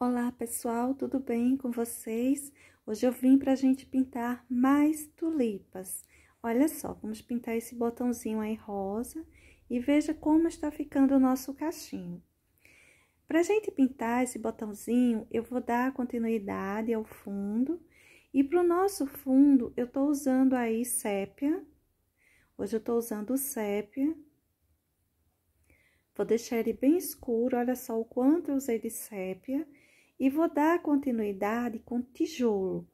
Olá pessoal, tudo bem com vocês? Hoje eu vim para a gente pintar mais tulipas. Olha só, vamos pintar esse botãozinho aí rosa e veja como está ficando o nosso cachinho. Para a gente pintar esse botãozinho, eu vou dar continuidade ao fundo e para o nosso fundo eu estou usando aí sépia. Hoje eu estou usando sépia. Vou deixar ele bem escuro, olha só o quanto eu usei de sépia. E vou dar continuidade com tijolo.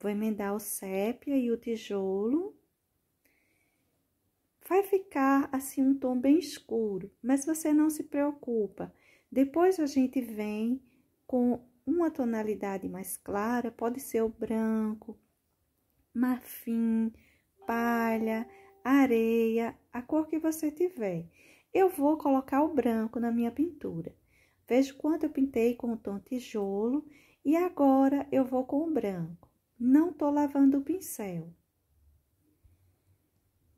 Vou emendar o sépia e o tijolo. Vai ficar assim um tom bem escuro, mas você não se preocupa. Depois a gente vem com uma tonalidade mais clara, pode ser o branco, marfim, palha, areia, a cor que você tiver. Eu vou colocar o branco na minha pintura. Veja quanto eu pintei com o tom tijolo e agora eu vou com o branco. Não tô lavando o pincel.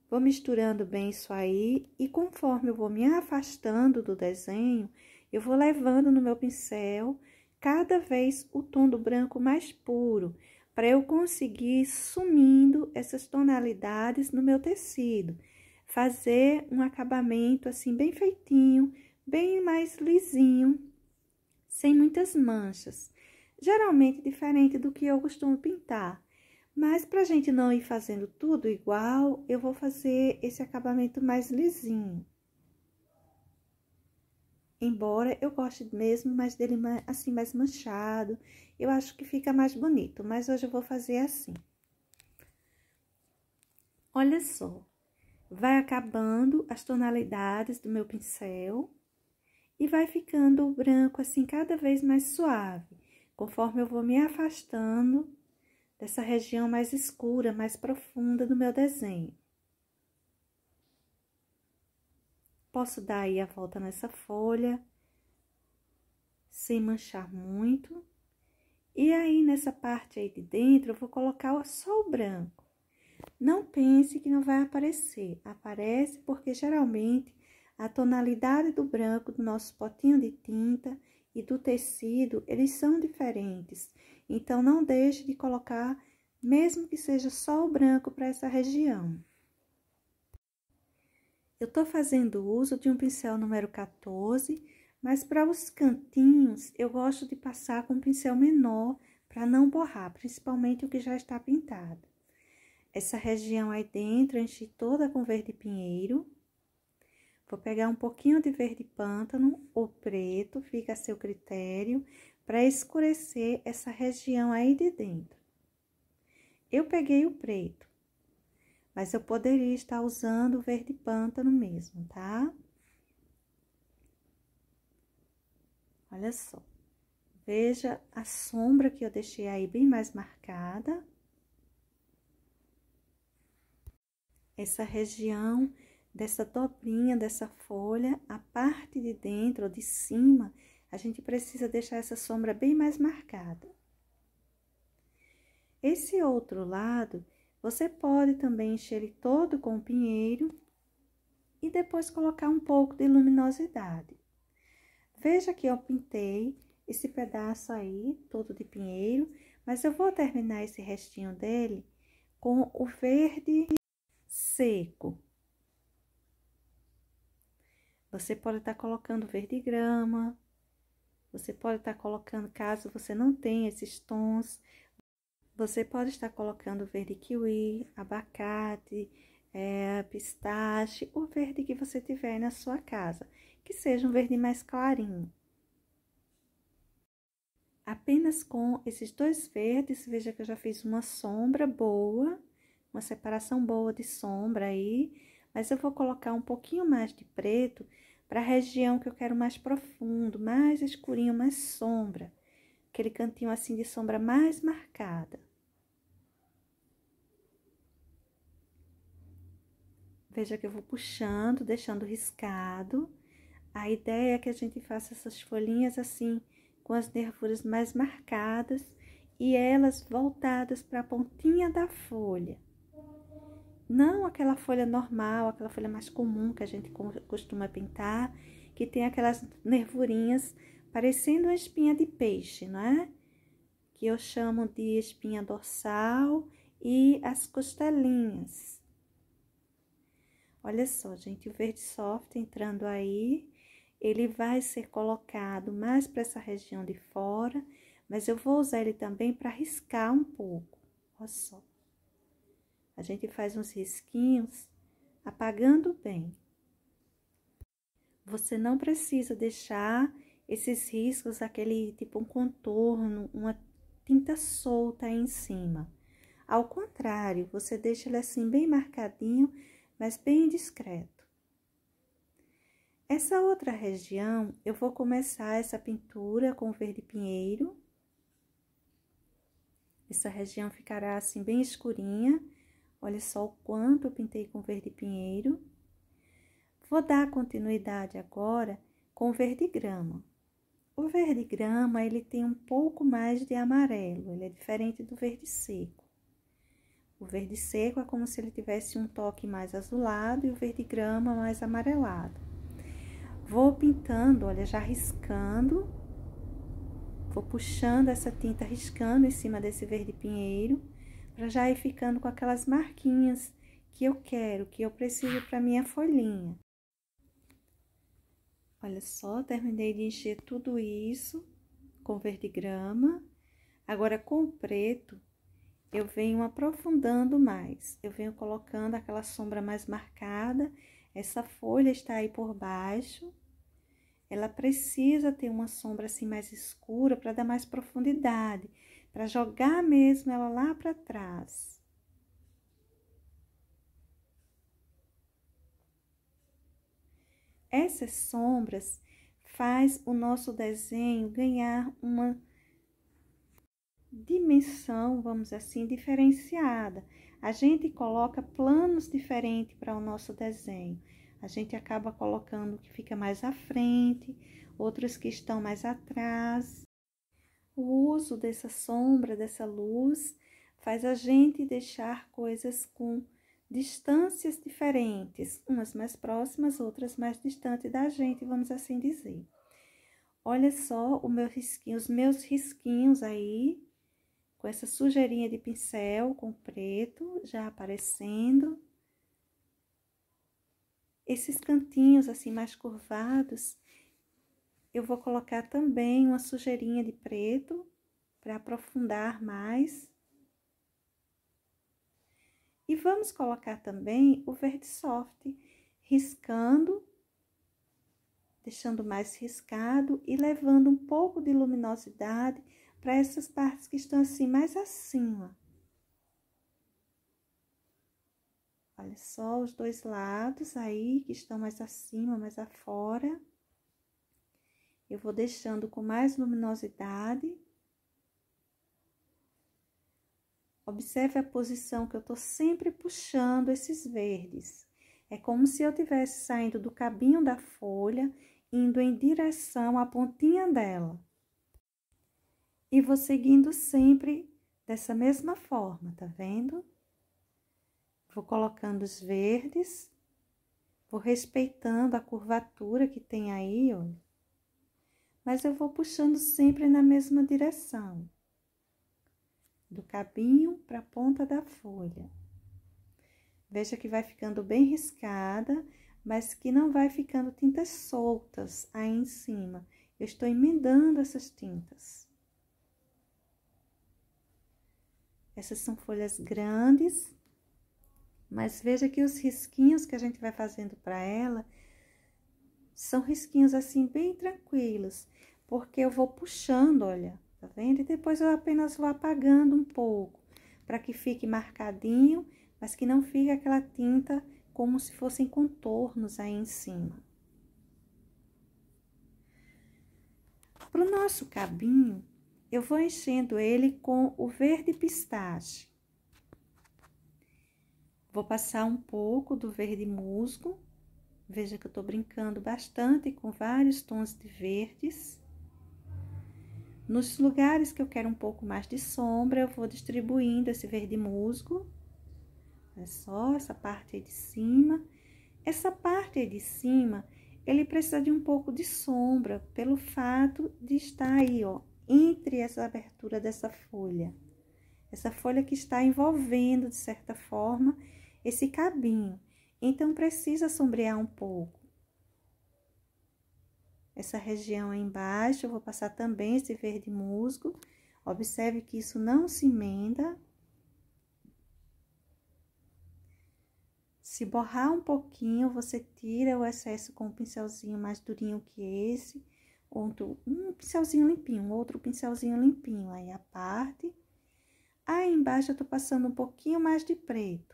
Vou misturando bem isso aí e conforme eu vou me afastando do desenho, eu vou levando no meu pincel cada vez o tom do branco mais puro, para eu conseguir sumindo essas tonalidades no meu tecido, fazer um acabamento assim bem feitinho, bem mais lisinho sem muitas manchas, geralmente diferente do que eu costumo pintar. Mas para a gente não ir fazendo tudo igual, eu vou fazer esse acabamento mais lisinho. Embora eu goste mesmo mais dele assim mais manchado, eu acho que fica mais bonito, mas hoje eu vou fazer assim. Olha só, vai acabando as tonalidades do meu pincel e vai ficando o branco assim cada vez mais suave, conforme eu vou me afastando dessa região mais escura, mais profunda do meu desenho. Posso dar aí a volta nessa folha, sem manchar muito. E aí, nessa parte aí de dentro, eu vou colocar só o branco. Não pense que não vai aparecer. Aparece porque geralmente a tonalidade do branco do nosso potinho de tinta e do tecido, eles são diferentes. Então, não deixe de colocar, mesmo que seja só o branco para essa região. Eu estou fazendo uso de um pincel número 14, mas para os cantinhos eu gosto de passar com um pincel menor para não borrar, principalmente o que já está pintado. Essa região aí dentro enchi toda com verde pinheiro. Vou pegar um pouquinho de verde pântano ou preto, fica a seu critério, para escurecer essa região aí de dentro. Eu peguei o preto, mas eu poderia estar usando o verde pântano mesmo, tá? Olha só. Veja a sombra que eu deixei aí bem mais marcada. Essa região dessa dobrinha, dessa folha, a parte de dentro, ou de cima, a gente precisa deixar essa sombra bem mais marcada. Esse outro lado, você pode também encher ele todo com pinheiro e depois colocar um pouco de luminosidade. Veja que eu pintei esse pedaço aí, todo de pinheiro, mas eu vou terminar esse restinho dele com o verde seco. Você pode estar tá colocando verde grama, você pode estar tá colocando, caso você não tenha esses tons, você pode estar colocando verde kiwi, abacate, é, pistache, o verde que você tiver na sua casa, que seja um verde mais clarinho. Apenas com esses dois verdes, veja que eu já fiz uma sombra boa, uma separação boa de sombra aí, mas eu vou colocar um pouquinho mais de preto para a região que eu quero mais profundo, mais escurinho, mais sombra. Aquele cantinho assim de sombra mais marcada. Veja que eu vou puxando, deixando riscado. A ideia é que a gente faça essas folhinhas assim, com as nervuras mais marcadas e elas voltadas para a pontinha da folha. Não aquela folha normal, aquela folha mais comum que a gente costuma pintar, que tem aquelas nervurinhas parecendo uma espinha de peixe, não é? Que eu chamo de espinha dorsal e as costelinhas. Olha só, gente, o verde soft entrando aí, ele vai ser colocado mais para essa região de fora, mas eu vou usar ele também para riscar um pouco. Olha só. A gente faz uns risquinhos apagando bem. Você não precisa deixar esses riscos, aquele tipo um contorno, uma tinta solta aí em cima. Ao contrário, você deixa ele assim bem marcadinho, mas bem discreto. Essa outra região, eu vou começar essa pintura com verde pinheiro. Essa região ficará assim bem escurinha Olha só o quanto eu pintei com verde pinheiro. Vou dar continuidade agora com verde grama. O verde grama, ele tem um pouco mais de amarelo, ele é diferente do verde seco. O verde seco é como se ele tivesse um toque mais azulado e o verde grama mais amarelado. Vou pintando, olha, já riscando, vou puxando essa tinta, riscando em cima desse verde pinheiro para já ir ficando com aquelas marquinhas que eu quero, que eu preciso para minha folhinha. Olha só, terminei de encher tudo isso com verde grama. Agora, com o preto, eu venho aprofundando mais. Eu venho colocando aquela sombra mais marcada. Essa folha está aí por baixo. Ela precisa ter uma sombra assim mais escura para dar mais profundidade para jogar mesmo ela lá para trás. Essas sombras faz o nosso desenho ganhar uma dimensão, vamos assim, diferenciada. A gente coloca planos diferentes para o nosso desenho. A gente acaba colocando que fica mais à frente, outros que estão mais atrás. O uso dessa sombra, dessa luz, faz a gente deixar coisas com distâncias diferentes, umas mais próximas, outras mais distantes da gente, vamos assim dizer. Olha só meu risquinho, os meus risquinhos aí, com essa sujeirinha de pincel com preto já aparecendo. Esses cantinhos assim mais curvados eu vou colocar também uma sujeirinha de preto para aprofundar mais. E vamos colocar também o verde soft, riscando, deixando mais riscado e levando um pouco de luminosidade para essas partes que estão assim mais acima. Olha só os dois lados aí que estão mais acima, mais afora. Eu vou deixando com mais luminosidade. Observe a posição que eu estou sempre puxando esses verdes. É como se eu estivesse saindo do cabinho da folha, indo em direção à pontinha dela. E vou seguindo sempre dessa mesma forma, tá vendo? Vou colocando os verdes, vou respeitando a curvatura que tem aí, olha mas eu vou puxando sempre na mesma direção, do cabinho para a ponta da folha. Veja que vai ficando bem riscada, mas que não vai ficando tintas soltas aí em cima. Eu estou emendando essas tintas. Essas são folhas grandes, mas veja que os risquinhos que a gente vai fazendo para ela, são risquinhos assim bem tranquilos, porque eu vou puxando, olha, tá vendo? E depois eu apenas vou apagando um pouco, para que fique marcadinho, mas que não fique aquela tinta como se fossem contornos aí em cima. pro nosso cabinho, eu vou enchendo ele com o verde pistache. Vou passar um pouco do verde musgo Veja que eu estou brincando bastante com vários tons de verdes. Nos lugares que eu quero um pouco mais de sombra, eu vou distribuindo esse verde musgo. Olha é só, essa parte aí de cima. Essa parte aí de cima, ele precisa de um pouco de sombra, pelo fato de estar aí, ó, entre essa abertura dessa folha. Essa folha que está envolvendo, de certa forma, esse cabinho. Então precisa sombrear um pouco. Essa região aí embaixo, eu vou passar também esse verde musgo. Observe que isso não se emenda. Se borrar um pouquinho, você tira o excesso com um pincelzinho mais durinho que esse, outro, um pincelzinho limpinho, outro pincelzinho limpinho aí a parte. Aí embaixo eu tô passando um pouquinho mais de preto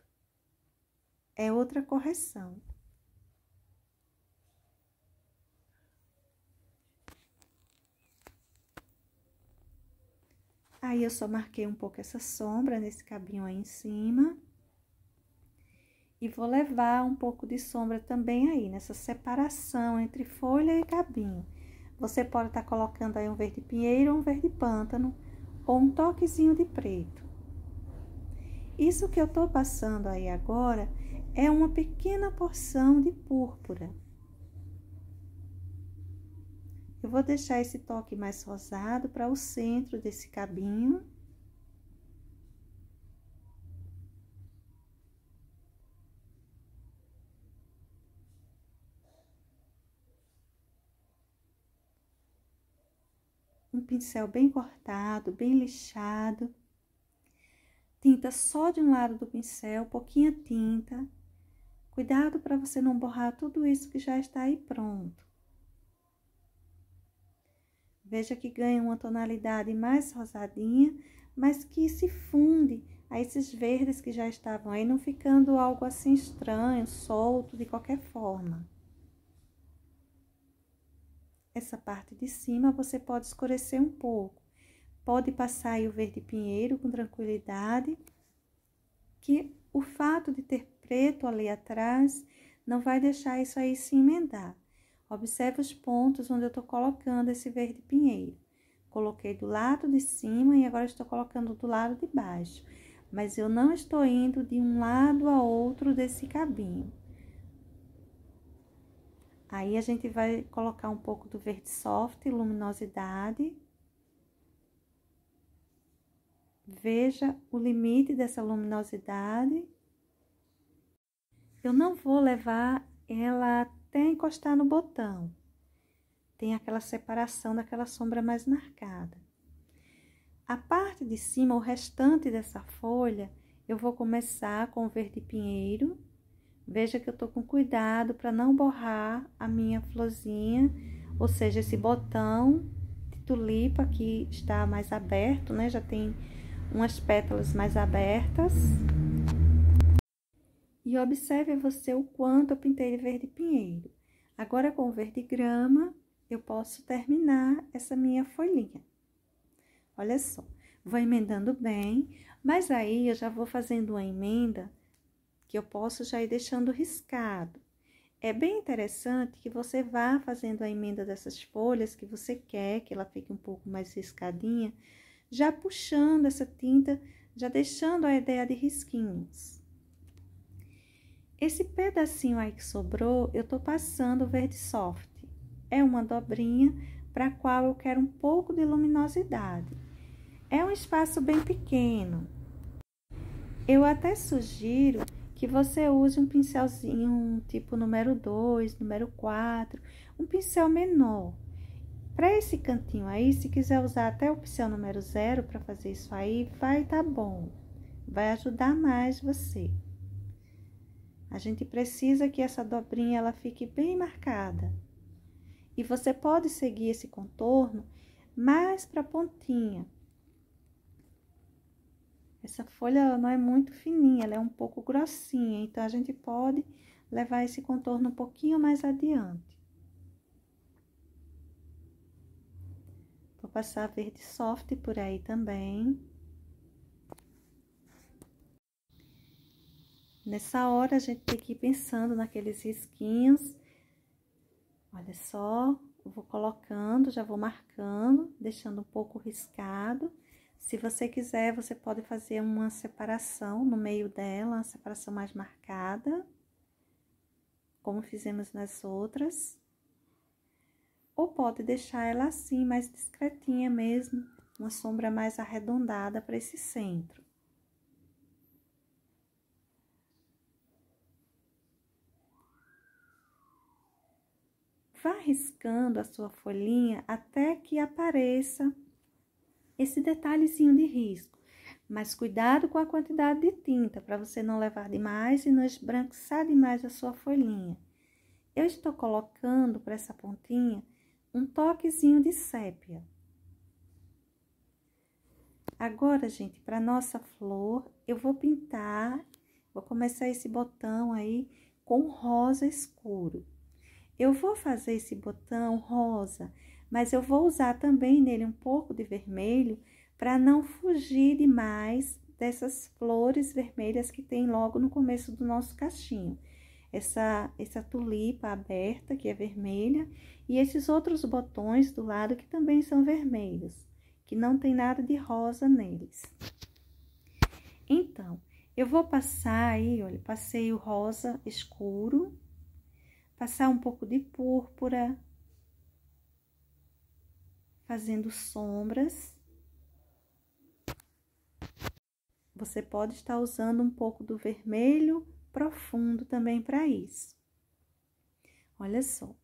é outra correção. Aí, eu só marquei um pouco essa sombra nesse cabinho aí em cima. E vou levar um pouco de sombra também aí, nessa separação entre folha e cabinho. Você pode estar tá colocando aí um verde pinheiro, um verde pântano, ou um toquezinho de preto. Isso que eu tô passando aí agora é uma pequena porção de púrpura. Eu vou deixar esse toque mais rosado para o centro desse cabinho. Um pincel bem cortado, bem lixado. Tinta só de um lado do pincel, pouquinha tinta Cuidado para você não borrar tudo isso que já está aí pronto. Veja que ganha uma tonalidade mais rosadinha, mas que se funde a esses verdes que já estavam aí, não ficando algo assim estranho, solto de qualquer forma. Essa parte de cima você pode escurecer um pouco. Pode passar aí o verde pinheiro com tranquilidade, que o fato de ter preto ali atrás, não vai deixar isso aí se emendar. Observe os pontos onde eu estou colocando esse verde pinheiro. Coloquei do lado de cima e agora estou colocando do lado de baixo. Mas eu não estou indo de um lado a outro desse cabinho. Aí, a gente vai colocar um pouco do verde soft, luminosidade. Veja o limite dessa luminosidade eu não vou levar ela até encostar no botão. Tem aquela separação daquela sombra mais marcada. A parte de cima, o restante dessa folha, eu vou começar com verde pinheiro. Veja que eu tô com cuidado para não borrar a minha florzinha, ou seja, esse botão de tulipa que está mais aberto, né? Já tem umas pétalas mais abertas. E observe você o quanto eu pintei de verde pinheiro. Agora, com o verde grama, eu posso terminar essa minha folhinha. Olha só, vou emendando bem, mas aí eu já vou fazendo uma emenda que eu posso já ir deixando riscado. É bem interessante que você vá fazendo a emenda dessas folhas que você quer, que ela fique um pouco mais riscadinha, já puxando essa tinta, já deixando a ideia de risquinhos. Esse pedacinho aí que sobrou, eu tô passando o verde soft. É uma dobrinha para a qual eu quero um pouco de luminosidade. É um espaço bem pequeno. Eu até sugiro que você use um pincelzinho tipo número 2, número 4, um pincel menor. Para esse cantinho aí, se quiser usar até o pincel número 0 para fazer isso aí, vai tá bom. Vai ajudar mais você. A gente precisa que essa dobrinha ela fique bem marcada. E você pode seguir esse contorno mais para a pontinha. Essa folha não é muito fininha, ela é um pouco grossinha, então a gente pode levar esse contorno um pouquinho mais adiante. Vou passar verde soft por aí também. Nessa hora, a gente tem que ir pensando naqueles risquinhos. Olha só, eu vou colocando, já vou marcando, deixando um pouco riscado. Se você quiser, você pode fazer uma separação no meio dela, uma separação mais marcada, como fizemos nas outras. Ou pode deixar ela assim, mais discretinha mesmo, uma sombra mais arredondada para esse centro. Vá riscando a sua folhinha até que apareça esse detalhezinho de risco. Mas cuidado com a quantidade de tinta, para você não levar demais e não esbranquiçar demais a sua folhinha. Eu estou colocando para essa pontinha um toquezinho de sépia. Agora, gente, para nossa flor, eu vou pintar, vou começar esse botão aí com rosa escuro. Eu vou fazer esse botão rosa, mas eu vou usar também nele um pouco de vermelho para não fugir demais dessas flores vermelhas que tem logo no começo do nosso cachinho. Essa, essa tulipa aberta, que é vermelha, e esses outros botões do lado que também são vermelhos, que não tem nada de rosa neles. Então, eu vou passar aí, olha, passei o rosa escuro, passar um pouco de púrpura, fazendo sombras. Você pode estar usando um pouco do vermelho profundo também para isso. Olha só,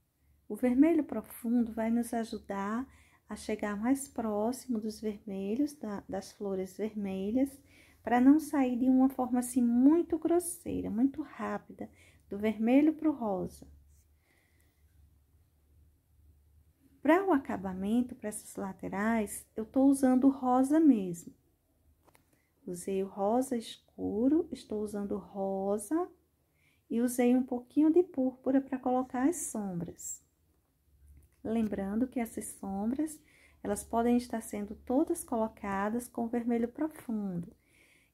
o vermelho profundo vai nos ajudar a chegar mais próximo dos vermelhos, da, das flores vermelhas, para não sair de uma forma assim muito grosseira, muito rápida, do vermelho para o rosa. Para o acabamento, para essas laterais, eu estou usando rosa mesmo. Usei o rosa escuro, estou usando rosa e usei um pouquinho de púrpura para colocar as sombras. Lembrando que essas sombras, elas podem estar sendo todas colocadas com vermelho profundo.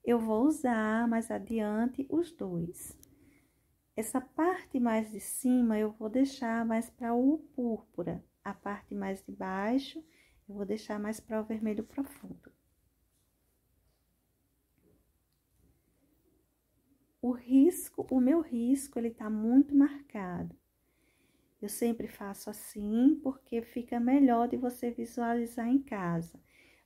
Eu vou usar mais adiante os dois. Essa parte mais de cima eu vou deixar mais para o púrpura a parte mais de baixo, eu vou deixar mais para o vermelho profundo. O risco, o meu risco, ele tá muito marcado. Eu sempre faço assim, porque fica melhor de você visualizar em casa.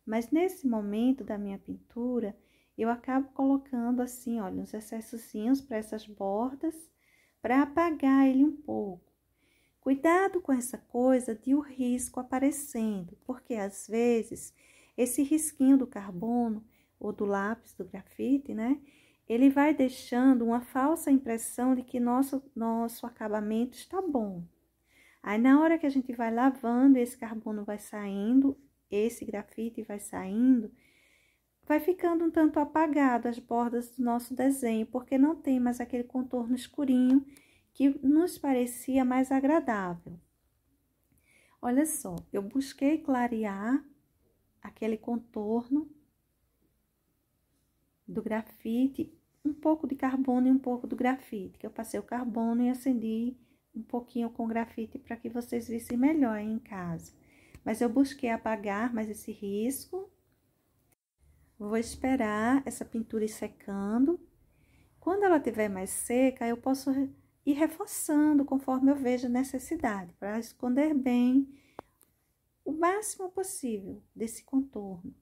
Mas nesse momento da minha pintura, eu acabo colocando assim, olha, uns excessozinhos para essas bordas, para apagar ele um pouco. Cuidado com essa coisa de o risco aparecendo, porque às vezes esse risquinho do carbono ou do lápis do grafite, né? Ele vai deixando uma falsa impressão de que nosso, nosso acabamento está bom. Aí, na hora que a gente vai lavando, esse carbono vai saindo, esse grafite vai saindo, vai ficando um tanto apagado as bordas do nosso desenho, porque não tem mais aquele contorno escurinho que nos parecia mais agradável. Olha só, eu busquei clarear aquele contorno do grafite, um pouco de carbono e um pouco do grafite, que eu passei o carbono e acendi um pouquinho com grafite para que vocês vissem melhor aí em casa. Mas eu busquei apagar mais esse risco. Vou esperar essa pintura secando. Quando ela estiver mais seca, eu posso e reforçando conforme eu vejo a necessidade, para esconder bem o máximo possível desse contorno.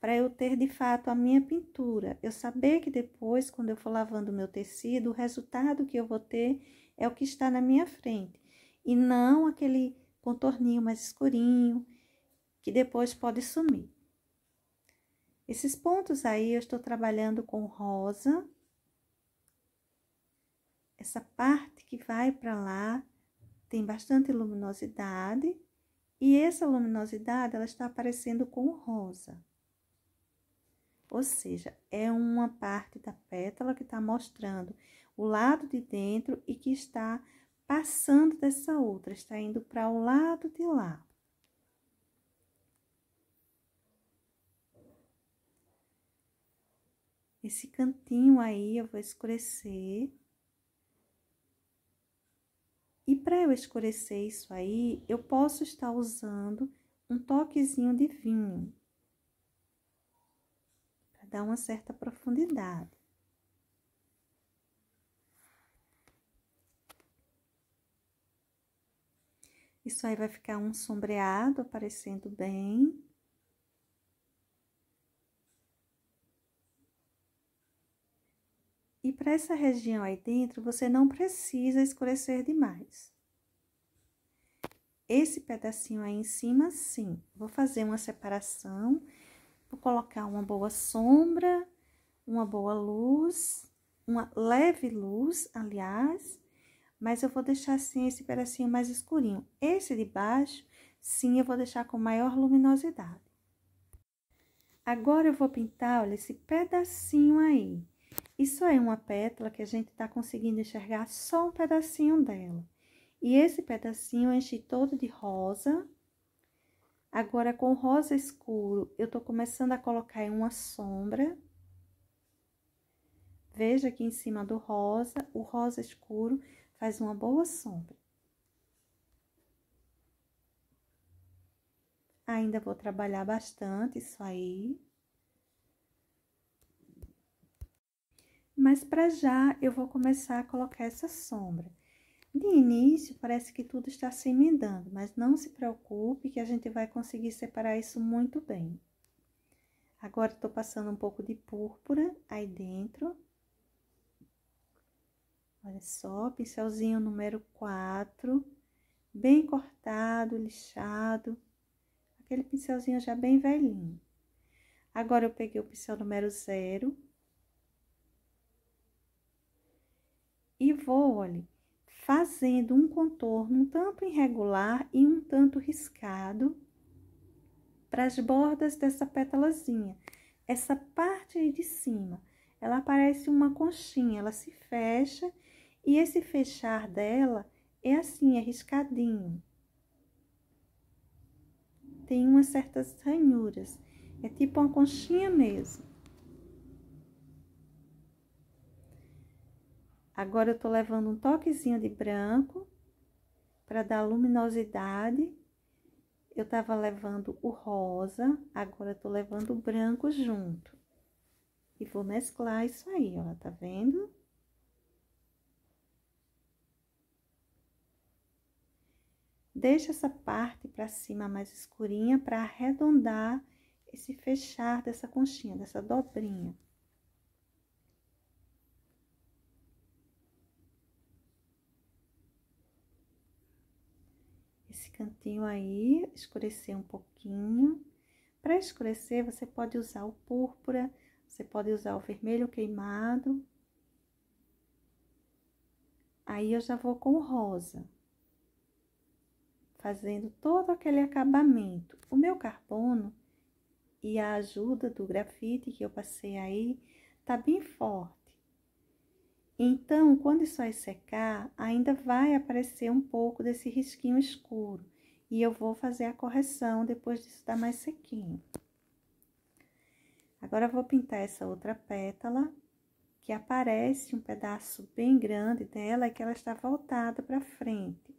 Para eu ter de fato a minha pintura, eu saber que depois, quando eu for lavando o meu tecido, o resultado que eu vou ter é o que está na minha frente e não aquele contorninho mais escurinho que depois pode sumir. Esses pontos aí eu estou trabalhando com rosa, essa parte que vai para lá tem bastante luminosidade e essa luminosidade ela está aparecendo com rosa. Ou seja, é uma parte da pétala que está mostrando o lado de dentro e que está passando dessa outra, está indo para o lado de lá. Esse cantinho aí eu vou escurecer. E para eu escurecer isso aí, eu posso estar usando um toquezinho de vinho para dar uma certa profundidade. Isso aí vai ficar um sombreado aparecendo bem. para essa região aí dentro, você não precisa escurecer demais. Esse pedacinho aí em cima, sim. Vou fazer uma separação, vou colocar uma boa sombra, uma boa luz, uma leve luz, aliás, mas eu vou deixar assim esse pedacinho mais escurinho. Esse de baixo, sim, eu vou deixar com maior luminosidade. Agora eu vou pintar, olha, esse pedacinho aí. Isso é uma pétala que a gente está conseguindo enxergar só um pedacinho dela. E esse pedacinho eu enchi todo de rosa. Agora, com rosa escuro, eu estou começando a colocar uma sombra. Veja aqui em cima do rosa, o rosa escuro faz uma boa sombra. Ainda vou trabalhar bastante isso aí. mas para já eu vou começar a colocar essa sombra. De início, parece que tudo está se emendando, mas não se preocupe que a gente vai conseguir separar isso muito bem. Agora, estou passando um pouco de púrpura aí dentro. Olha só, pincelzinho número 4, bem cortado, lixado, aquele pincelzinho já bem velhinho. Agora, eu peguei o pincel número 0 levou a fazendo um contorno um tanto irregular e um tanto riscado para as bordas dessa pétalazinha. Essa parte aí de cima, ela parece uma conchinha, ela se fecha e esse fechar dela é assim, arriscadinho. É riscadinho. Tem umas certas ranhuras, é tipo uma conchinha mesmo. Agora, eu tô levando um toquezinho de branco para dar luminosidade. Eu tava levando o rosa, agora eu tô levando o branco junto. E vou mesclar isso aí, ó, tá vendo? Deixa essa parte para cima mais escurinha para arredondar esse fechar dessa conchinha, dessa dobrinha. cantinho aí, escurecer um pouquinho. Para escurecer, você pode usar o púrpura, você pode usar o vermelho queimado. Aí eu já vou com o rosa, fazendo todo aquele acabamento. O meu carbono e a ajuda do grafite que eu passei aí tá bem forte. Então, quando isso aí secar, ainda vai aparecer um pouco desse risquinho escuro. E eu vou fazer a correção depois disso estar tá mais sequinho. Agora, vou pintar essa outra pétala, que aparece um pedaço bem grande dela, que ela está voltada para frente.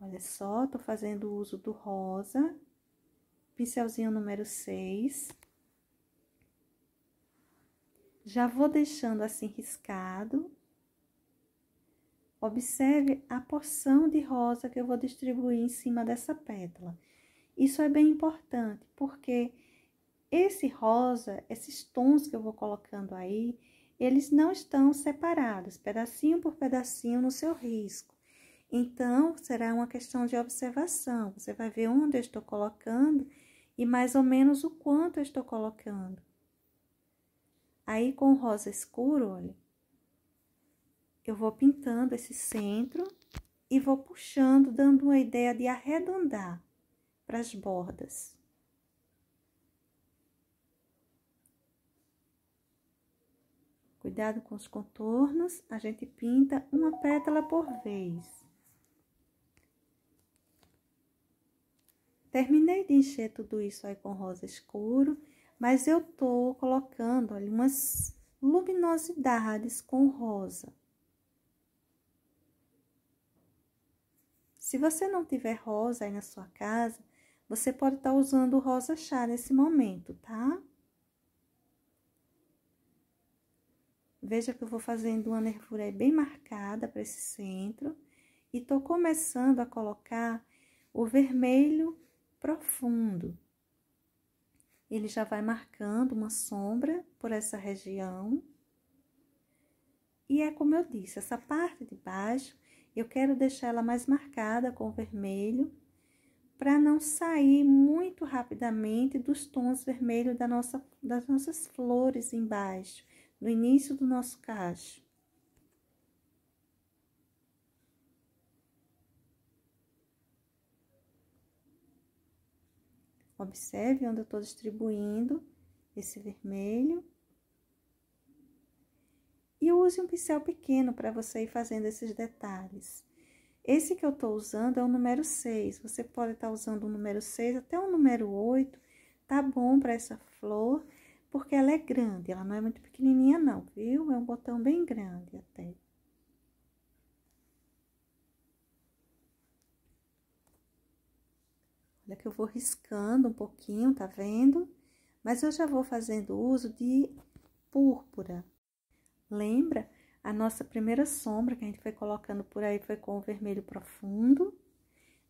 Olha só, tô fazendo uso do rosa, pincelzinho número 6. Já vou deixando assim riscado. Observe a porção de rosa que eu vou distribuir em cima dessa pétala. Isso é bem importante, porque esse rosa, esses tons que eu vou colocando aí, eles não estão separados, pedacinho por pedacinho no seu risco. Então, será uma questão de observação. Você vai ver onde eu estou colocando e mais ou menos o quanto eu estou colocando. Aí, com o rosa escuro, olha, eu vou pintando esse centro e vou puxando, dando uma ideia de arredondar para as bordas. Cuidado com os contornos, a gente pinta uma pétala por vez. Terminei de encher tudo isso aí com rosa escuro mas eu tô colocando ali umas luminosidades com rosa. Se você não tiver rosa aí na sua casa, você pode estar tá usando rosa chá nesse momento, tá? Veja que eu vou fazendo uma nervura bem marcada para esse centro e tô começando a colocar o vermelho profundo ele já vai marcando uma sombra por essa região. E é como eu disse, essa parte de baixo, eu quero deixar ela mais marcada com vermelho, para não sair muito rapidamente dos tons vermelhos da nossa, das nossas flores embaixo, no início do nosso cacho. Observe onde eu estou distribuindo esse vermelho. E use um pincel pequeno para você ir fazendo esses detalhes. Esse que eu estou usando é o número 6. Você pode estar tá usando o número 6 até o número 8. Tá bom para essa flor, porque ela é grande, ela não é muito pequenininha não, viu? É um botão bem grande até. Né, que eu vou riscando um pouquinho, tá vendo? Mas eu já vou fazendo uso de púrpura. Lembra? A nossa primeira sombra que a gente foi colocando por aí foi com o vermelho profundo.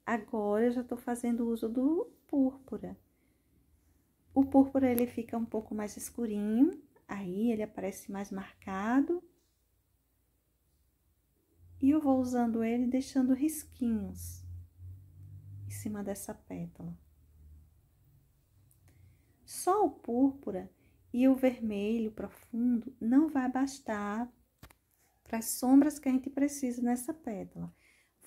Agora, eu já tô fazendo uso do púrpura. O púrpura, ele fica um pouco mais escurinho, aí ele aparece mais marcado. E eu vou usando ele deixando risquinhos cima dessa pétala. Só o púrpura e o vermelho profundo não vai bastar para as sombras que a gente precisa nessa pétala.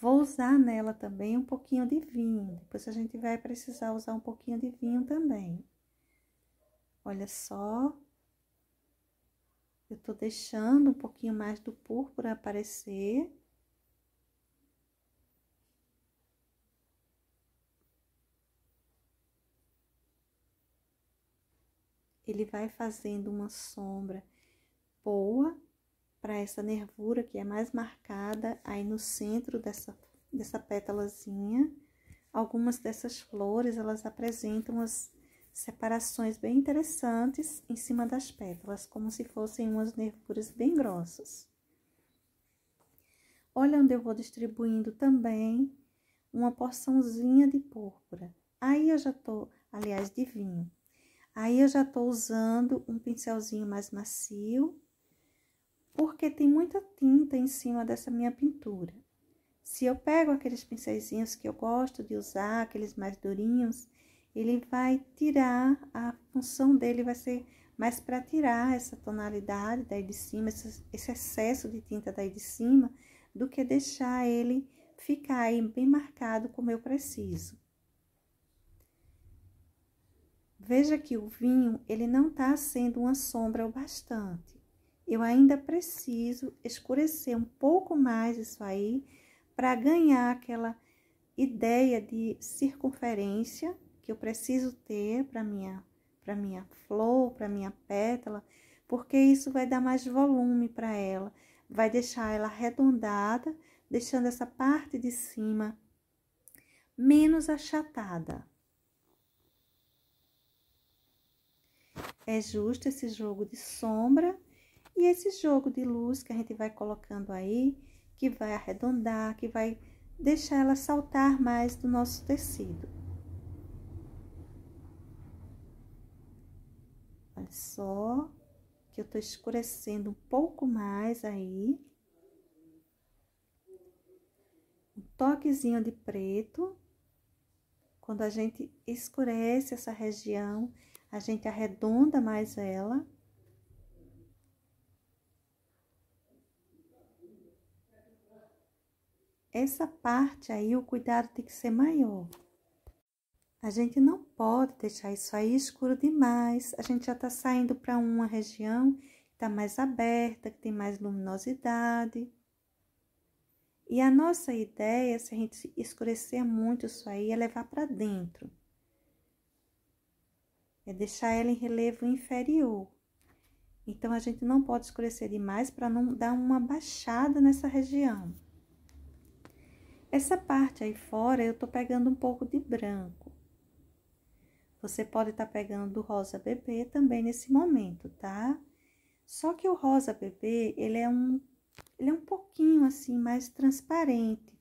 Vou usar nela também um pouquinho de vinho. Depois a gente vai precisar usar um pouquinho de vinho também. Olha só. Eu tô deixando um pouquinho mais do púrpura aparecer. ele vai fazendo uma sombra boa para essa nervura que é mais marcada aí no centro dessa, dessa pétalazinha. Algumas dessas flores, elas apresentam as separações bem interessantes em cima das pétalas, como se fossem umas nervuras bem grossas. Olha onde eu vou distribuindo também uma porçãozinha de púrpura. Aí eu já tô, aliás, de vinho. Aí eu já estou usando um pincelzinho mais macio, porque tem muita tinta em cima dessa minha pintura. Se eu pego aqueles pincelzinhos que eu gosto de usar, aqueles mais durinhos, ele vai tirar, a função dele vai ser mais para tirar essa tonalidade daí de cima, esse excesso de tinta daí de cima, do que deixar ele ficar aí bem marcado como eu preciso. Veja que o vinho, ele não está sendo uma sombra o bastante. Eu ainda preciso escurecer um pouco mais isso aí para ganhar aquela ideia de circunferência que eu preciso ter para minha para minha flor, para minha pétala, porque isso vai dar mais volume para ela, vai deixar ela arredondada, deixando essa parte de cima menos achatada. É justo esse jogo de sombra e esse jogo de luz que a gente vai colocando aí, que vai arredondar, que vai deixar ela saltar mais do nosso tecido. Olha só que eu tô escurecendo um pouco mais aí. Um toquezinho de preto. Quando a gente escurece essa região, a gente arredonda mais ela. Essa parte aí, o cuidado tem que ser maior. A gente não pode deixar isso aí escuro demais. A gente já tá saindo para uma região que tá mais aberta, que tem mais luminosidade. E a nossa ideia, se a gente escurecer muito isso aí, é levar para dentro é deixar ela em relevo inferior. Então, a gente não pode escurecer demais para não dar uma baixada nessa região. Essa parte aí fora, eu estou pegando um pouco de branco. Você pode estar tá pegando do rosa bebê também nesse momento, tá? Só que o rosa bebê, ele é um, ele é um pouquinho assim, mais transparente.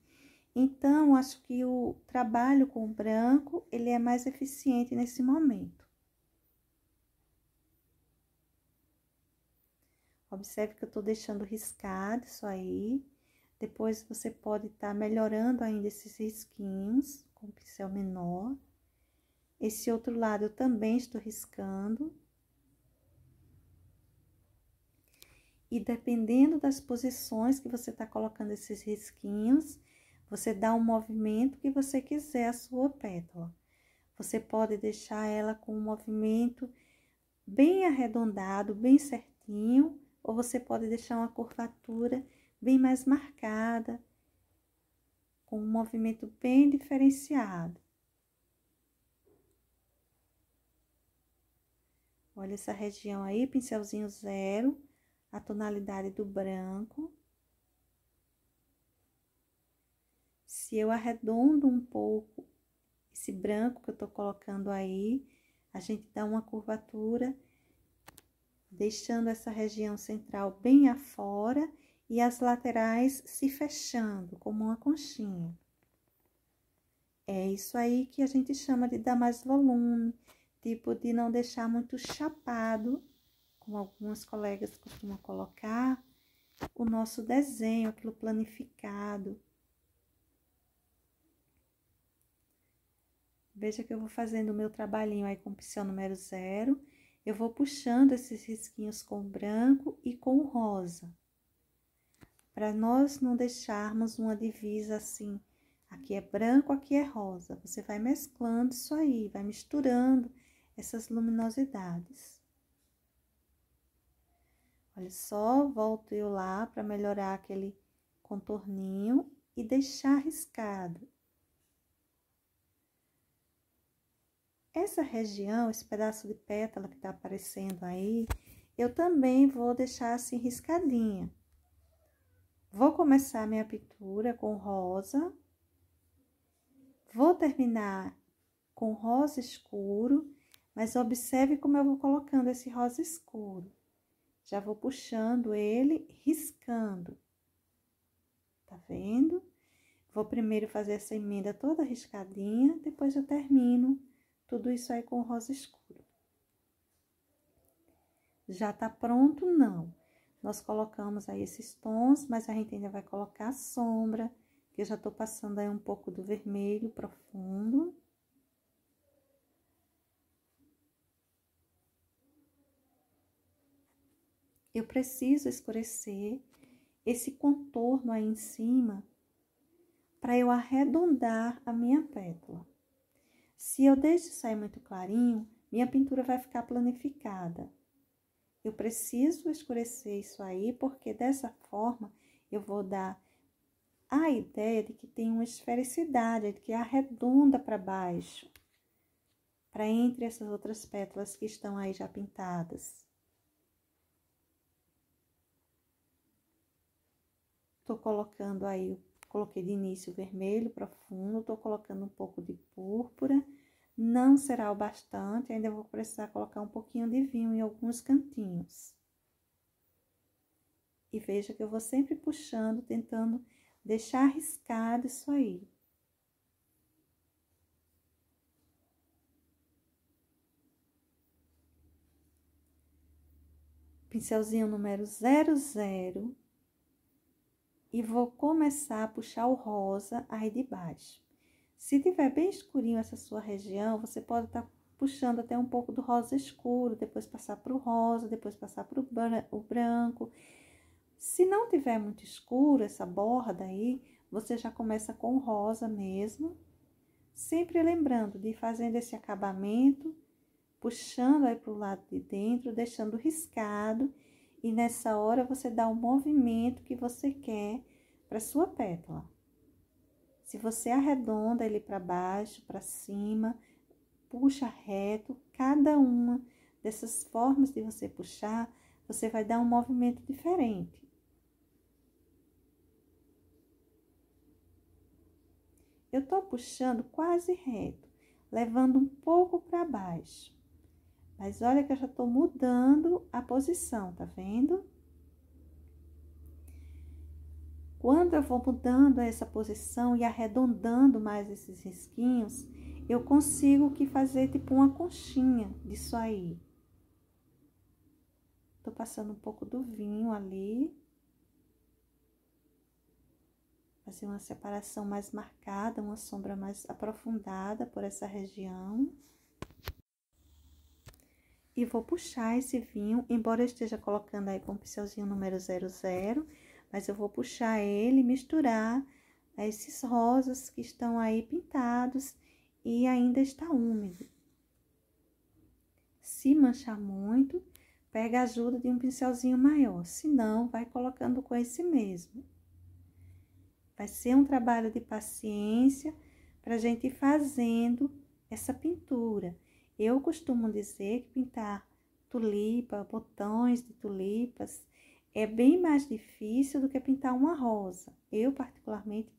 Então, acho que o trabalho com o branco, ele é mais eficiente nesse momento. Observe que eu estou deixando riscado isso aí. Depois você pode estar tá melhorando ainda esses risquinhos com o pincel menor. Esse outro lado eu também estou riscando. E dependendo das posições que você está colocando esses risquinhos, você dá o um movimento que você quiser a sua pétala. Você pode deixar ela com um movimento bem arredondado, bem certinho, ou você pode deixar uma curvatura bem mais marcada, com um movimento bem diferenciado. Olha essa região aí, pincelzinho zero, a tonalidade do branco. Se eu arredondo um pouco esse branco que eu tô colocando aí, a gente dá uma curvatura deixando essa região central bem afora e as laterais se fechando como uma conchinha. É isso aí que a gente chama de dar mais volume, tipo de não deixar muito chapado, como algumas colegas costumam colocar, o nosso desenho, aquilo planificado. Veja que eu vou fazendo o meu trabalhinho aí com o pincel número zero eu vou puxando esses risquinhos com o branco e com o rosa. Para nós não deixarmos uma divisa assim, aqui é branco, aqui é rosa. Você vai mesclando isso aí, vai misturando essas luminosidades. Olha só, volto eu lá para melhorar aquele contorninho e deixar riscado. Essa região, esse pedaço de pétala que está aparecendo aí, eu também vou deixar assim riscadinha. Vou começar minha pintura com rosa. Vou terminar com rosa escuro, mas observe como eu vou colocando esse rosa escuro. Já vou puxando ele, riscando. Tá vendo? Vou primeiro fazer essa emenda toda riscadinha, depois eu termino tudo isso aí com rosa escuro. Já tá pronto? Não. Nós colocamos aí esses tons, mas a gente ainda vai colocar a sombra, que eu já tô passando aí um pouco do vermelho profundo. Eu preciso escurecer esse contorno aí em cima para eu arredondar a minha pétala. Se eu deixo sair muito clarinho, minha pintura vai ficar planificada. Eu preciso escurecer isso aí, porque dessa forma eu vou dar a ideia de que tem uma esfericidade, de que arredonda para baixo, para entre essas outras pétalas que estão aí já pintadas. Estou colocando aí o Coloquei de início vermelho profundo, estou colocando um pouco de púrpura. Não será o bastante, ainda vou precisar colocar um pouquinho de vinho em alguns cantinhos. E veja que eu vou sempre puxando, tentando deixar arriscado isso aí. pincelzinho número 00, e vou começar a puxar o rosa aí de baixo. Se tiver bem escurinho essa sua região, você pode estar tá puxando até um pouco do rosa escuro, depois passar para o rosa, depois passar para o branco. Se não tiver muito escuro essa borda aí, você já começa com o rosa mesmo. Sempre lembrando de fazendo esse acabamento, puxando aí para o lado de dentro, deixando riscado. E nessa hora você dá o movimento que você quer para sua pétala. Se você arredonda ele para baixo, para cima, puxa reto, cada uma dessas formas de você puxar, você vai dar um movimento diferente. Eu estou puxando quase reto, levando um pouco para baixo. Mas olha que eu já estou mudando a posição, tá vendo? Quando eu vou mudando essa posição e arredondando mais esses risquinhos, eu consigo que fazer tipo uma conchinha disso aí. Tô passando um pouco do vinho ali. Fazer uma separação mais marcada, uma sombra mais aprofundada por essa região. E vou puxar esse vinho, embora eu esteja colocando aí com o pincelzinho número 00, mas eu vou puxar ele, misturar esses rosas que estão aí pintados e ainda está úmido. Se manchar muito, pega a ajuda de um pincelzinho maior, se não, vai colocando com esse mesmo. Vai ser um trabalho de paciência para a gente ir fazendo essa pintura. Eu costumo dizer que pintar tulipa, botões de tulipas, é bem mais difícil do que pintar uma rosa. Eu, particularmente,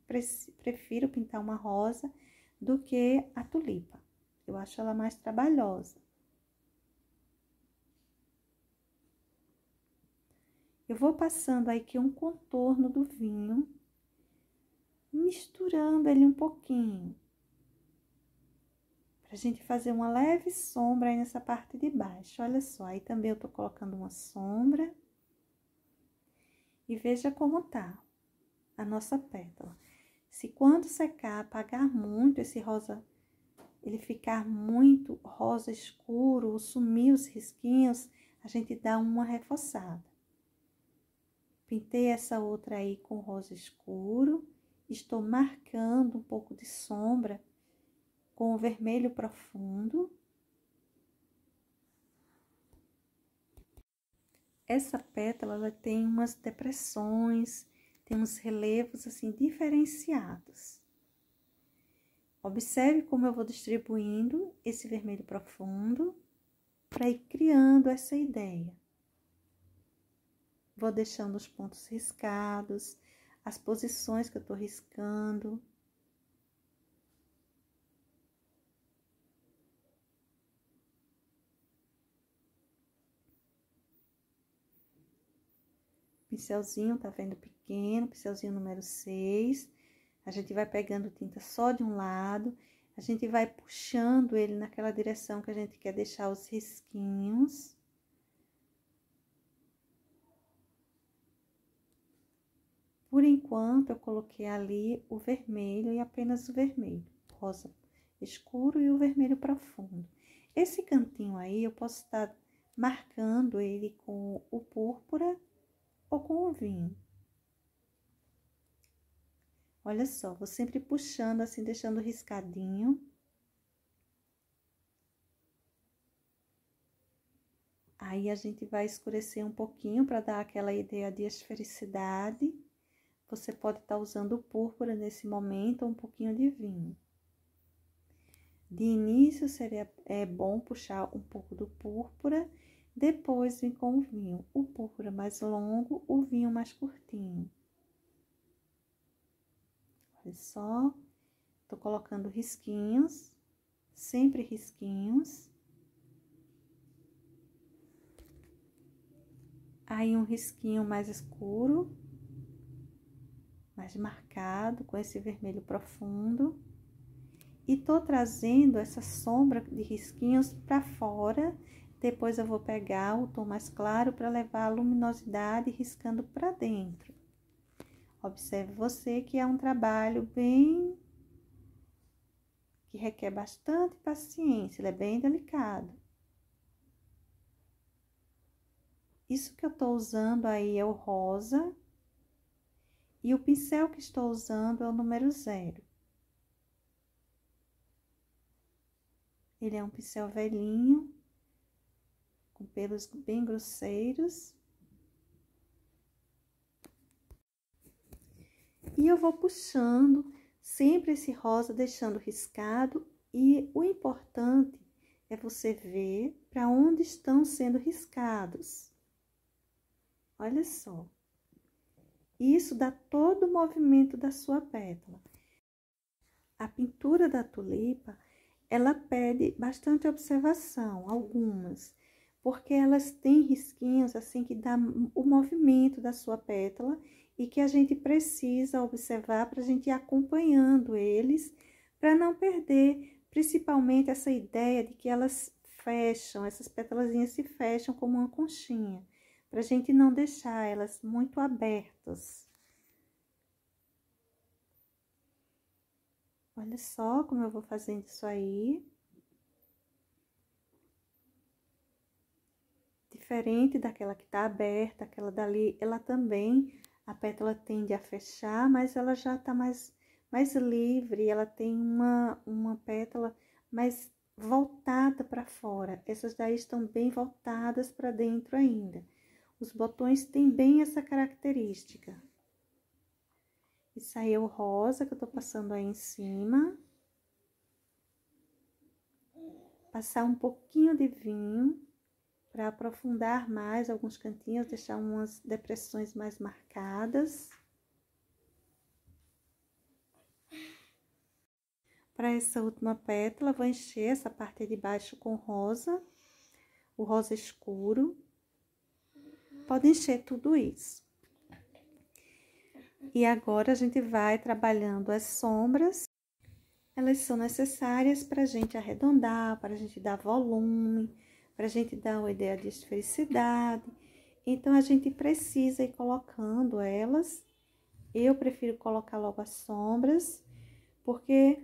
prefiro pintar uma rosa do que a tulipa. Eu acho ela mais trabalhosa. Eu vou passando aqui um contorno do vinho, misturando ele um pouquinho, para a gente fazer uma leve sombra aí nessa parte de baixo. Olha só, aí também eu tô colocando uma sombra. E veja como tá a nossa pétala. Se quando secar, apagar muito esse rosa, ele ficar muito rosa escuro, sumir os risquinhos, a gente dá uma reforçada. Pintei essa outra aí com rosa escuro, estou marcando um pouco de sombra com o vermelho profundo essa pétala ela tem umas depressões, tem uns relevos assim diferenciados. Observe como eu vou distribuindo esse vermelho profundo para ir criando essa ideia. Vou deixando os pontos riscados, as posições que eu estou riscando. pincelzinho, tá vendo, pequeno, pincelzinho número 6. A gente vai pegando tinta só de um lado, a gente vai puxando ele naquela direção que a gente quer deixar os risquinhos. Por enquanto, eu coloquei ali o vermelho e apenas o vermelho, rosa escuro e o vermelho profundo. Esse cantinho aí, eu posso estar marcando ele com o púrpura ou com o vinho. Olha só, vou sempre puxando assim, deixando riscadinho. Aí a gente vai escurecer um pouquinho para dar aquela ideia de esfericidade. Você pode estar tá usando púrpura nesse momento ou um pouquinho de vinho. De início seria é bom puxar um pouco do púrpura depois vem com o vinho, o púrpura mais longo, o vinho mais curtinho. Olha só, tô colocando risquinhos, sempre risquinhos. Aí um risquinho mais escuro, mais marcado, com esse vermelho profundo. E tô trazendo essa sombra de risquinhos para fora depois eu vou pegar o tom mais claro para levar a luminosidade riscando para dentro. Observe você que é um trabalho bem... que requer bastante paciência, ele é bem delicado. Isso que eu estou usando aí é o rosa. E o pincel que estou usando é o número zero. Ele é um pincel velhinho, com pelos bem grosseiros. E eu vou puxando sempre esse rosa, deixando riscado. E o importante é você ver para onde estão sendo riscados. Olha só. Isso dá todo o movimento da sua pétala. A pintura da tulipa, ela pede bastante observação, algumas porque elas têm risquinhos assim que dá o movimento da sua pétala e que a gente precisa observar para a gente ir acompanhando eles, para não perder principalmente essa ideia de que elas fecham, essas pétalazinhas se fecham como uma conchinha, para a gente não deixar elas muito abertas. Olha só como eu vou fazendo isso aí. diferente daquela que está aberta, aquela dali, ela também, a pétala tende a fechar, mas ela já está mais, mais livre, ela tem uma, uma pétala mais voltada para fora. Essas daí estão bem voltadas para dentro ainda. Os botões têm bem essa característica. Isso aí é o rosa que eu tô passando aí em cima. Passar um pouquinho de vinho para aprofundar mais alguns cantinhos, deixar umas depressões mais marcadas. Para essa última pétala, vou encher essa parte de baixo com rosa, o rosa escuro. Pode encher tudo isso. E agora a gente vai trabalhando as sombras. Elas são necessárias para a gente arredondar, para a gente dar volume, para a gente dar uma ideia de esfericidade. Então, a gente precisa ir colocando elas. Eu prefiro colocar logo as sombras, porque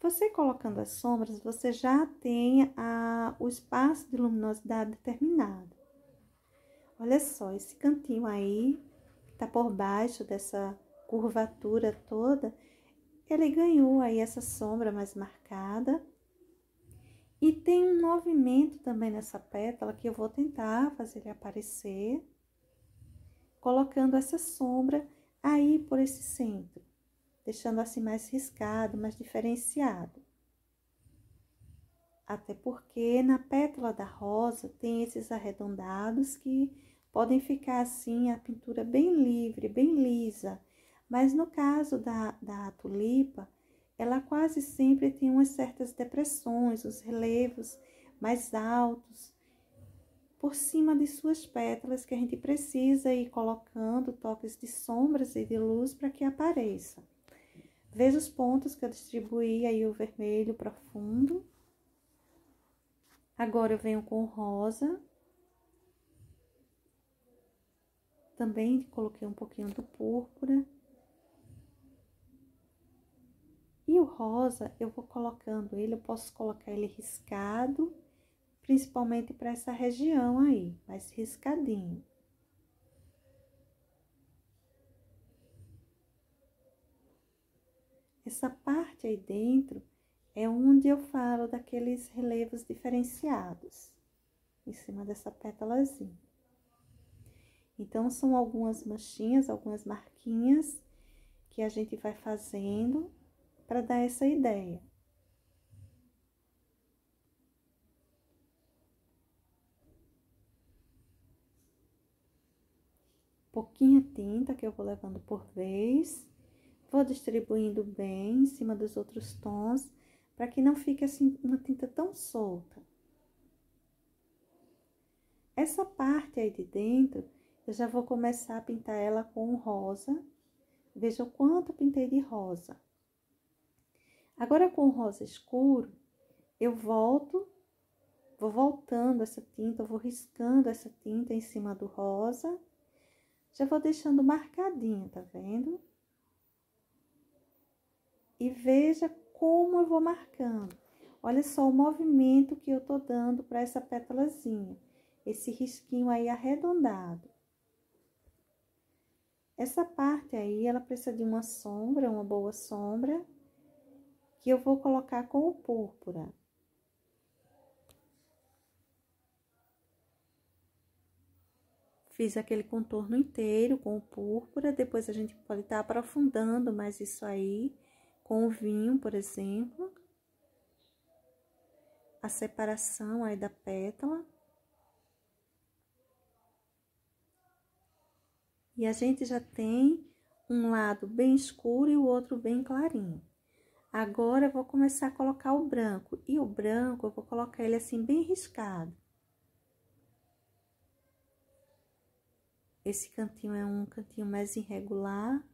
você colocando as sombras, você já tem a, o espaço de luminosidade determinado. Olha só, esse cantinho aí, que tá por baixo dessa curvatura toda, ele ganhou aí essa sombra mais marcada, e tem um movimento também nessa pétala que eu vou tentar fazer ele aparecer, colocando essa sombra aí por esse centro, deixando assim mais riscado, mais diferenciado. Até porque na pétala da rosa tem esses arredondados que podem ficar assim a pintura bem livre, bem lisa. Mas no caso da, da tulipa, ela quase sempre tem umas certas depressões, os relevos mais altos, por cima de suas pétalas que a gente precisa ir colocando toques de sombras e de luz para que apareça. Veja os pontos que eu distribuí aí o vermelho profundo. Agora eu venho com o rosa. Também coloquei um pouquinho do púrpura. E o rosa, eu vou colocando ele, eu posso colocar ele riscado, principalmente para essa região aí, mais riscadinho. Essa parte aí dentro é onde eu falo daqueles relevos diferenciados, em cima dessa pétalazinha. Então, são algumas manchinhas, algumas marquinhas que a gente vai fazendo para dar essa ideia. Pouquinha tinta que eu vou levando por vez. Vou distribuindo bem em cima dos outros tons, para que não fique assim uma tinta tão solta. Essa parte aí de dentro, eu já vou começar a pintar ela com rosa. Veja o quanto eu pintei de rosa. Agora com o rosa escuro, eu volto, vou voltando essa tinta, vou riscando essa tinta em cima do rosa. Já vou deixando marcadinho, tá vendo? E veja como eu vou marcando. Olha só o movimento que eu tô dando para essa pétalazinha. Esse risquinho aí arredondado. Essa parte aí, ela precisa de uma sombra, uma boa sombra que eu vou colocar com o púrpura. Fiz aquele contorno inteiro com o púrpura, depois a gente pode estar tá aprofundando mais isso aí com o vinho, por exemplo. A separação aí da pétala. E a gente já tem um lado bem escuro e o outro bem clarinho. Agora eu vou começar a colocar o branco. E o branco eu vou colocar ele assim bem riscado. Esse cantinho é um cantinho mais irregular.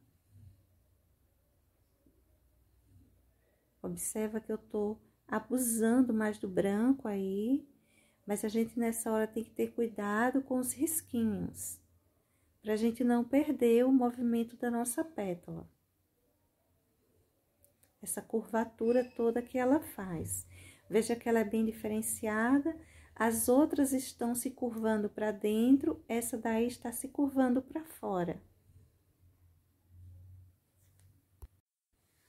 Observa que eu tô abusando mais do branco aí, mas a gente nessa hora tem que ter cuidado com os risquinhos, pra gente não perder o movimento da nossa pétala essa curvatura toda que ela faz. Veja que ela é bem diferenciada, as outras estão se curvando para dentro, essa daí está se curvando para fora.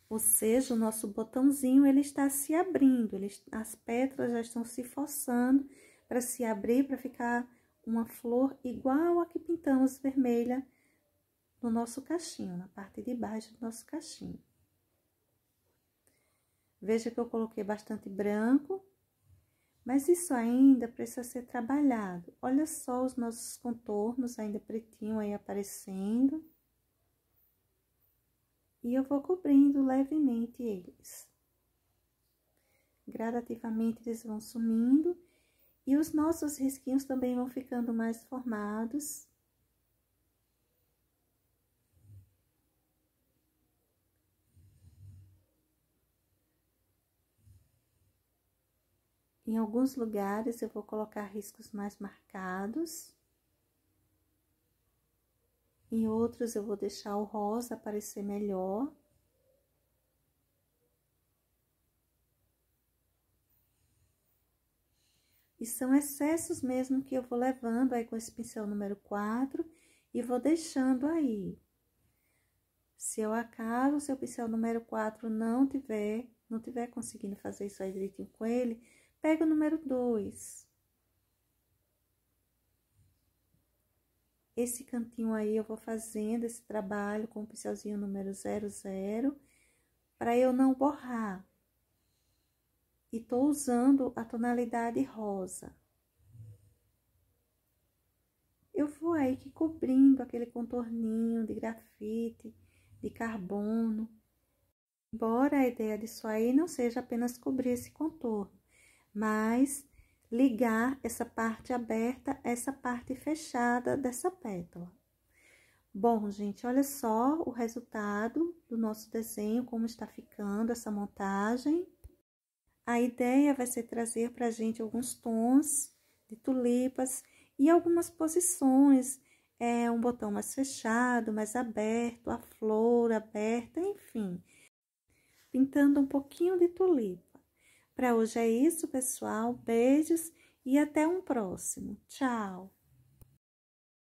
Ou seja, o nosso botãozinho ele está se abrindo, ele, as pétalas já estão se forçando para se abrir, para ficar uma flor igual a que pintamos vermelha no nosso cachinho, na parte de baixo do nosso cachinho. Veja que eu coloquei bastante branco, mas isso ainda precisa ser trabalhado. Olha só os nossos contornos ainda pretinho aí aparecendo. E eu vou cobrindo levemente eles. Gradativamente eles vão sumindo e os nossos risquinhos também vão ficando mais formados. Em alguns lugares eu vou colocar riscos mais marcados. Em outros eu vou deixar o rosa aparecer melhor. E são excessos mesmo que eu vou levando aí com esse pincel número 4 e vou deixando aí. Se eu acaso o pincel número 4 não tiver, não tiver conseguindo fazer isso aí direitinho com ele, Pega o número 2. Esse cantinho aí eu vou fazendo esse trabalho com o pincelzinho número 00 para eu não borrar. E tô usando a tonalidade rosa. Eu vou aí que cobrindo aquele contorninho de grafite, de carbono. Embora a ideia disso aí não seja apenas cobrir esse contorno, mas ligar essa parte aberta, essa parte fechada dessa pétala. Bom, gente, olha só o resultado do nosso desenho, como está ficando essa montagem. A ideia vai ser trazer para a gente alguns tons de tulipas e algumas posições, é um botão mais fechado, mais aberto, a flor aberta, enfim. Pintando um pouquinho de tulipa. Para hoje é isso, pessoal. Beijos e até um próximo. Tchau!